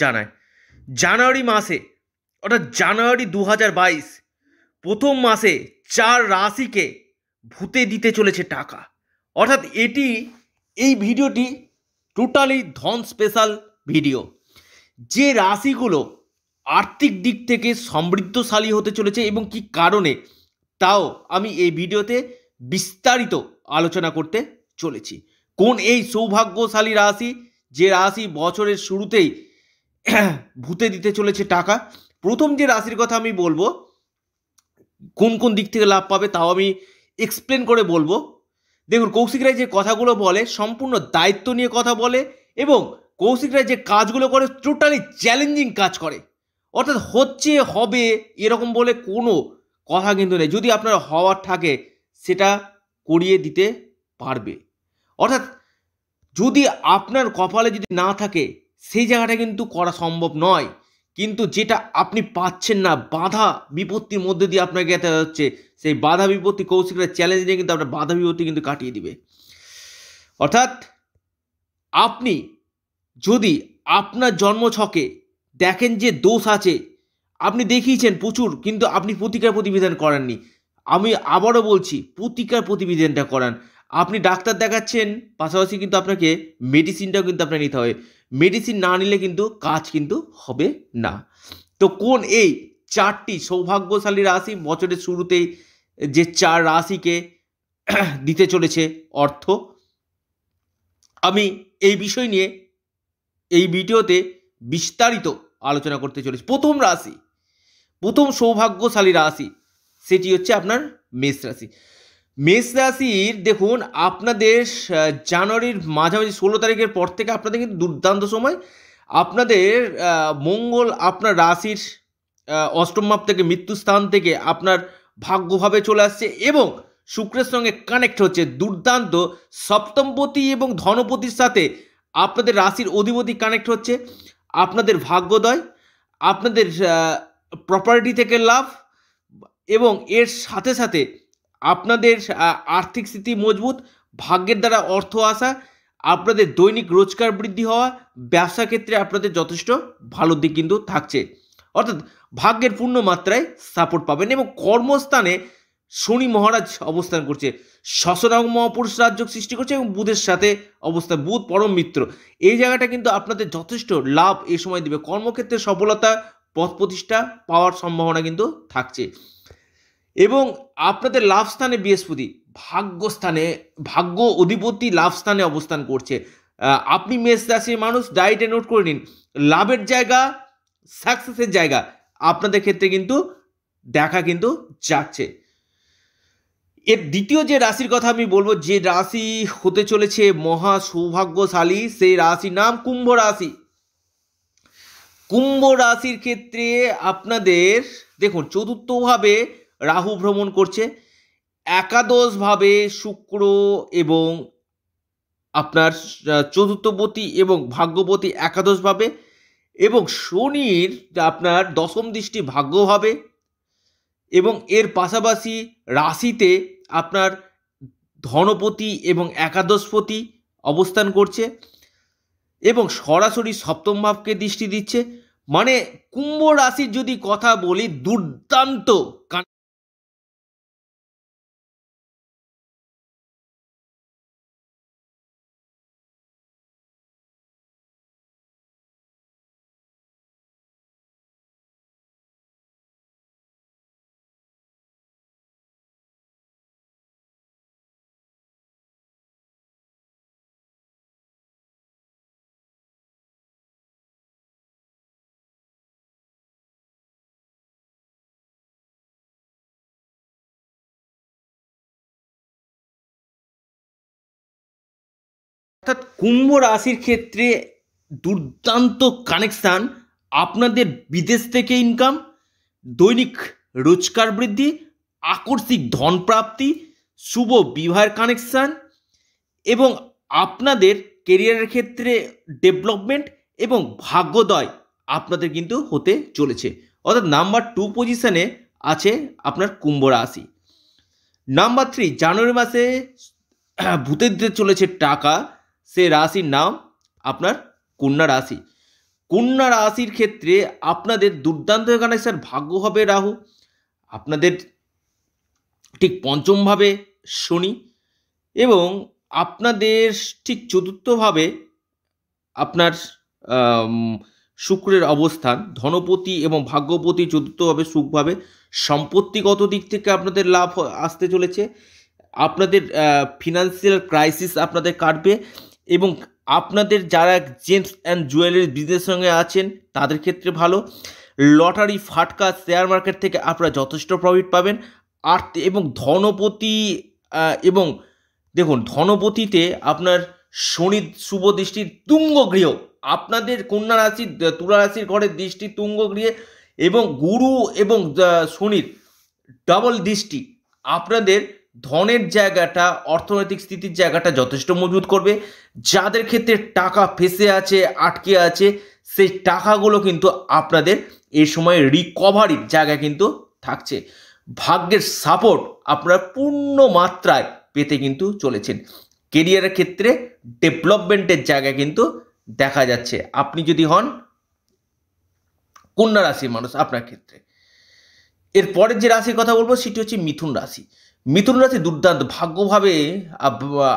জানায় জানুয়ারি মাসে অর্থাৎ জানুয়ারি দু হাজার বাইশ প্রথম মাসে চার রাশিকে ভূতে দিতে চলেছে টাকা অর্থাৎ এটি এই ভিডিওটি টোটালি ধন স্পেশাল ভিডিও যে রাশিগুলো আর্থিক দিক থেকে সমৃদ্ধশালী হতে চলেছে এবং কি কারণে তাও আমি এই ভিডিওতে বিস্তারিত আলোচনা করতে চলেছি কোন এই সৌভাগ্যশালী রাশি যে রাশি বছরের শুরুতেই ভূতে দিতে চলেছে টাকা প্রথম যে রাশির কথা আমি বলবো কোন কোন দিক থেকে লাভ পাবে তাও আমি এক্সপ্লেন করে বলবো দেখুন কৌশিক রায় যে কথাগুলো বলে সম্পূর্ণ দায়িত্ব নিয়ে কথা বলে এবং কৌশিক রায় যে কাজগুলো করে টোটালি চ্যালেঞ্জিং কাজ করে অর্থাৎ হচ্ছে হবে এরকম বলে কোনো কথা কিন্তু নেই যদি আপনার হওয়ার থাকে সেটা করিয়ে দিতে পারবে অর্থাৎ যদি আপনার কপালে যদি না থাকে সেই জায়গাটা কিন্তু করা সম্ভব নয় কিন্তু যেটা আপনি পাচ্ছেন না বাধা বিপত্তির মধ্যে দিয়ে আপনাকে যেতে হচ্ছে সেই বাধা বিপত্তি কৌশিকরা চ্যালেঞ্জ নিয়ে কিন্তু আপনার বাধা বিপত্তি কিন্তু কাটিয়ে দিবে অর্থাৎ আপনি যদি আপনার জন্মছকে দেখেন যে দোষ আছে আপনি দেখিয়েছেন প্রচুর কিন্তু আপনি প্রতিকার প্রতিবেদন করেননি আমি আবারও বলছি প্রতিকার প্রতিবেদনটা করান আপনি ডাক্তার দেখাচ্ছেন পাশাপাশি কিন্তু আপনাকে মেডিসিনটাও কিন্তু আপনাকে নিতে হবে মেডিসিন না নিলে কিন্তু কাজ কিন্তু হবে না তো কোন এই চারটি সৌভাগ্যশালী রাশি বছরের শুরুতেই যে চার রাশিকে দিতে চলেছে অর্থ আমি এই বিষয় নিয়ে এই ভিডিওতে বিস্তারিত আলোচনা করতে চলেছি প্রথম রাশি প্রথম সৌভাগ্যশালী রাশি সেটি হচ্ছে আপনার মেষ রাশি মেষ রাশির দেখুন আপনাদের জানুয়ারির মাঝামাঝি ষোলো তারিখের পর থেকে আপনাদের কিন্তু দুর্দান্ত সময় আপনাদের মঙ্গল আপনার রাশির অষ্টম মাপ থেকে মৃত্যু স্থান থেকে আপনার ভাগ্যভাবে চলে আসছে এবং শুক্রের সঙ্গে কানেক্ট হচ্ছে দুর্দান্ত সপ্তমপতি এবং ধনপতির সাথে আপনাদের রাশির অধিপতি কানেক্ট হচ্ছে আপনাদের ভাগ্যোদয় আপনাদের প্রপার্টি থেকে লাভ এবং এর সাথে সাথে আপনাদের আর্থিক স্থিতি মজবুত ভাগ্যের দ্বারা অর্থ আসা আপনাদের দৈনিক রোজগার বৃদ্ধি হওয়া ব্যবসা ক্ষেত্রে আপনাদের যথেষ্ট ভালো দিক কিন্তু থাকছে অর্থাৎ ভাগ্যের পূর্ণ মাত্রায় সাপোর্ট পাবেন এবং কর্মস্থানে শনি মহারাজ অবস্থান করছে শশরাগ মহাপুরুষ রাজ্য সৃষ্টি করছে এবং বুধের সাথে অবস্থান বুধ পরম মিত্র এই জায়গাটা কিন্তু আপনাদের যথেষ্ট লাভ এ সময় দেবে কর্মক্ষেত্রে সফলতা পথ প্রতিষ্ঠা পাওয়ার সম্ভাবনা কিন্তু থাকছে এবং আপনাদের লাভ স্থানে বৃহস্পতি ভাগ্যস্থানে ভাগ্য অধিপতি লাভ স্থানে অবস্থান করছে আপনি মেষ রাশির মানুষ ডায়েটে নোট করে নিন লাভের জায়গা সাকসেসের জায়গা আপনাদের ক্ষেত্রে কিন্তু দেখা কিন্তু যাচ্ছে এর দ্বিতীয় যে রাশির কথা আমি বলবো যে রাশি হতে চলেছে মহা সৌভাগ্যশালী সেই রাশির নাম কুম্ভ রাশি কুম্ভ রাশির ক্ষেত্রে আপনাদের দেখুন চতুর্থভাবে রাহু ভ্রমণ করছে একাদশভাবে শুক্র এবং আপনার চতুর্থপতি এবং ভাগ্যপতি একাদশভাবে এবং শনির আপনার দশম দৃষ্টি ভাগ্যভাবে এবং এর পাশাপাশি রাশিতে আপনার ধনপতি এবং একাদশপতি অবস্থান করছে এবং সরাসরি সপ্তম ভাবকে দৃষ্টি দিচ্ছে মানে কুম্ভ রাশির যদি কথা বলি দুর্দান্ত অর্থাৎ কুম্ভ রাশির ক্ষেত্রে দুর্দান্ত কানেকশান আপনাদের বিদেশ থেকে ইনকাম দৈনিক রোজগার বৃদ্ধি আকস্মিক ধন প্রাপ্তি শুভ বিবাহের কানেকশান এবং আপনাদের কেরিয়ারের ক্ষেত্রে ডেভেলপমেন্ট এবং ভাগ্যোদয় আপনাদের কিন্তু হতে চলেছে অর্থাৎ নাম্বার টু পজিশানে আছে আপনার কুম্ভ রাশি নাম্বার থ্রি জানুয়ারি মাসে ভূতের দিতে চলেছে টাকা সে রাশির নাম আপনার কন্যা রাশি কন্যা রাশির ক্ষেত্রে আপনাদের দুর্দান্ত এখানে স্যার ভাগ্য হবে রাহু আপনাদের ঠিক পঞ্চমভাবে শনি এবং আপনাদের ঠিক চতুর্থভাবে আপনার শুক্রের অবস্থান ধনপতি এবং ভাগ্যপতি চতুর্থভাবে সুখভাবে সম্পত্তিগত দিক থেকে আপনাদের লাভ আসতে চলেছে আপনাদের ফিনান্সিয়াল ক্রাইসিস আপনাদের কাটবে এবং আপনাদের যারা জেমস অ্যান্ড জুয়েলারি বিজনেসের সঙ্গে আছেন তাদের ক্ষেত্রে ভালো লটারি ফাটকা শেয়ার মার্কেট থেকে আপনারা যথেষ্ট প্রফিট পাবেন আর এবং ধনপতি এবং দেখুন ধনপতিতে আপনার শনি শুভ দৃষ্টির তুঙ্গ গৃহ আপনাদের কন্যা রাশির তুলা রাশির ঘরের দৃষ্টি তুঙ্গ গৃহে এবং গুরু এবং শনির ডাবল দৃষ্টি আপনাদের ধনের জায়গাটা অর্থনৈতিক স্থিতির জায়গাটা যথেষ্ট মজবুত করবে যাদের ক্ষেত্রে টাকা ফেসে আছে আটকে আছে সেই টাকাগুলো কিন্তু আপনাদের এই সময় রিকভারির জায়গা কিন্তু থাকছে ভাগ্যের সাপোর্ট আপনারা পূর্ণ মাত্রায় পেতে কিন্তু চলেছেন কেরিয়ারের ক্ষেত্রে ডেভেলপমেন্টের জায়গা কিন্তু দেখা যাচ্ছে আপনি যদি হন কন্যা রাশির মানুষ আপনার ক্ষেত্রে এরপরের যে রাশির কথা বলবো সেটি হচ্ছে মিথুন রাশি মিথুন রাশি দুর্দান্ত ভাগ্যভাবে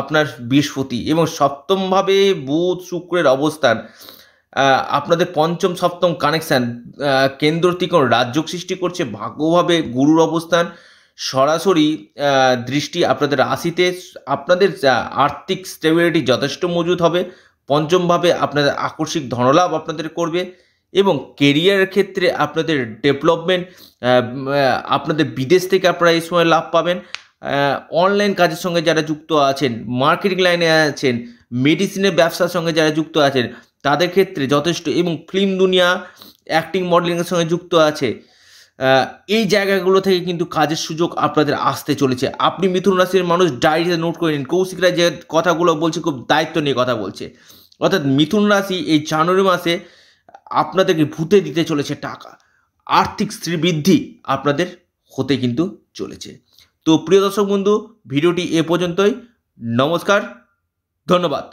আপনার বৃহস্পতি এবং সপ্তমভাবে বুধ শুক্রের অবস্থান আপনাদের পঞ্চম সপ্তম কানেকশান কেন্দ্র ত্রিকোণ রাজ্যক সৃষ্টি করছে ভাগ্যভাবে গুরুর অবস্থান সরাসরি দৃষ্টি আপনাদের রাশিতে আপনাদের আর্থিক স্টেবিলিটি যথেষ্ট মজুদ হবে পঞ্চমভাবে আপনাদের আকস্মিক ধনলাভ আপনাদের করবে এবং কেরিয়ারের ক্ষেত্রে আপনাদের ডেভেলপমেন্ট আপনাদের বিদেশ থেকে আপনারা এই সময় লাভ পাবেন অনলাইন কাজের সঙ্গে যারা যুক্ত আছেন মার্কেটিং লাইনে আছেন মেডিসিনের ব্যবসার সঙ্গে যারা যুক্ত আছেন তাদের ক্ষেত্রে যথেষ্ট এবং ফিল্ম দুনিয়া অ্যাক্টিং মডেলিংয়ের সঙ্গে যুক্ত আছে এই জায়গাগুলো থেকে কিন্তু কাজের সুযোগ আপনাদের আসতে চলেছে আপনি মিথুন রাশির মানুষ ডায়েরিতে নোট করে নিন কৌশিকরা যে কথাগুলো বলছে খুব দায়িত্ব নিয়ে কথা বলছে অর্থাৎ মিথুন রাশি এই জানুয়ারি মাসে আপনাদেরকে ভূতে দিতে চলেছে টাকা আর্থিক শ্রীবৃদ্ধি আপনাদের হতে কিন্তু চলেছে তো প্রিয় দর্শক বন্ধু ভিডিওটি এ পর্যন্তই নমস্কার ধন্যবাদ